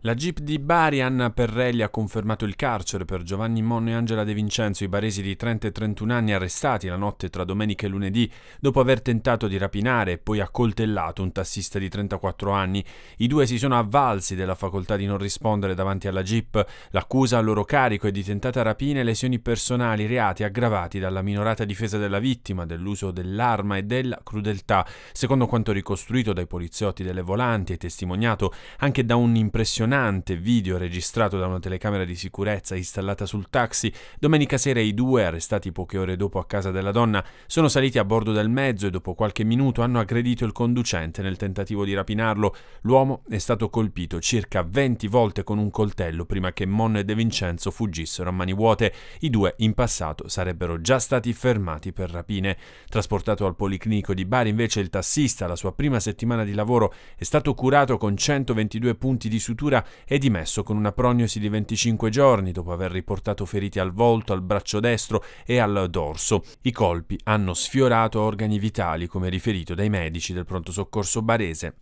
La Jeep di Bari Anna Perrelli ha confermato il carcere per Giovanni Monno e Angela De Vincenzo, i baresi di 30 e 31 anni arrestati la notte tra domenica e lunedì dopo aver tentato di rapinare e poi accoltellato un tassista di 34 anni. I due si sono avvalsi della facoltà di non rispondere davanti alla Jeep. L'accusa a loro carico è di tentata rapina e lesioni personali, reati aggravati dalla minorata difesa della vittima, dell'uso dell'arma e della crudeltà, secondo quanto ricostruito dai poliziotti delle volanti e testimoniato anche da un impressionante impressionante video registrato da una telecamera di sicurezza installata sul taxi, domenica sera i due, arrestati poche ore dopo a casa della donna, sono saliti a bordo del mezzo e dopo qualche minuto hanno aggredito il conducente nel tentativo di rapinarlo. L'uomo è stato colpito circa 20 volte con un coltello prima che Mon e De Vincenzo fuggissero a mani vuote. I due in passato sarebbero già stati fermati per rapine. Trasportato al Policlinico di Bari invece il tassista, la sua prima settimana di lavoro, è stato curato con 122 punti di sutura Londra è dimesso con una prognosi di 25 giorni dopo aver riportato feriti al volto, al braccio destro e al dorso. I colpi hanno sfiorato organi vitali, come riferito dai medici del pronto soccorso barese.